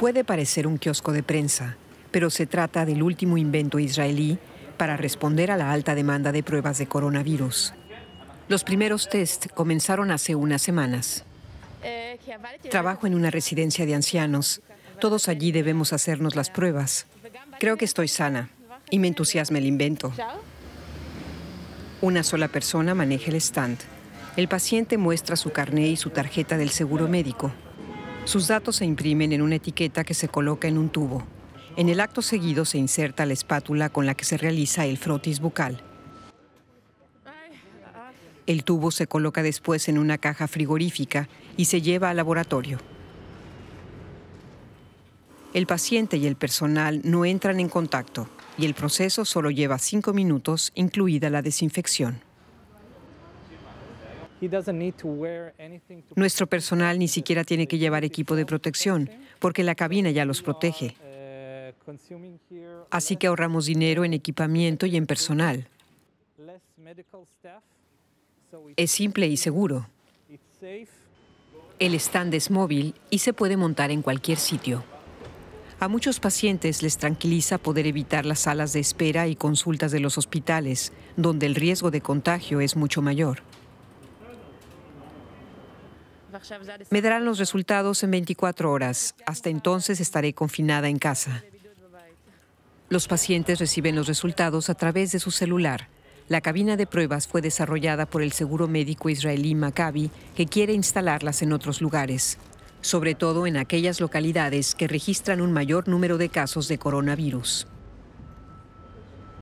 Puede parecer un kiosco de prensa, pero se trata del último invento israelí para responder a la alta demanda de pruebas de coronavirus. Los primeros test comenzaron hace unas semanas. Trabajo en una residencia de ancianos. Todos allí debemos hacernos las pruebas. Creo que estoy sana y me entusiasma el invento. Una sola persona maneja el stand. El paciente muestra su carné y su tarjeta del seguro médico. Sus datos se imprimen en una etiqueta que se coloca en un tubo. En el acto seguido se inserta la espátula con la que se realiza el frotis bucal. El tubo se coloca después en una caja frigorífica y se lleva al laboratorio. El paciente y el personal no entran en contacto y el proceso solo lleva cinco minutos, incluida la desinfección. Nuestro personal ni siquiera tiene que llevar equipo de protección, porque la cabina ya los protege. Uh, Así que ahorramos dinero en equipamiento y en personal. Es simple y seguro. El stand es móvil y se puede montar en cualquier sitio. A muchos pacientes les tranquiliza poder evitar las salas de espera y consultas de los hospitales, donde el riesgo de contagio es mucho mayor. Me darán los resultados en 24 horas. Hasta entonces estaré confinada en casa. Los pacientes reciben los resultados a través de su celular. La cabina de pruebas fue desarrollada por el seguro médico israelí Maccabi, que quiere instalarlas en otros lugares, sobre todo en aquellas localidades que registran un mayor número de casos de coronavirus.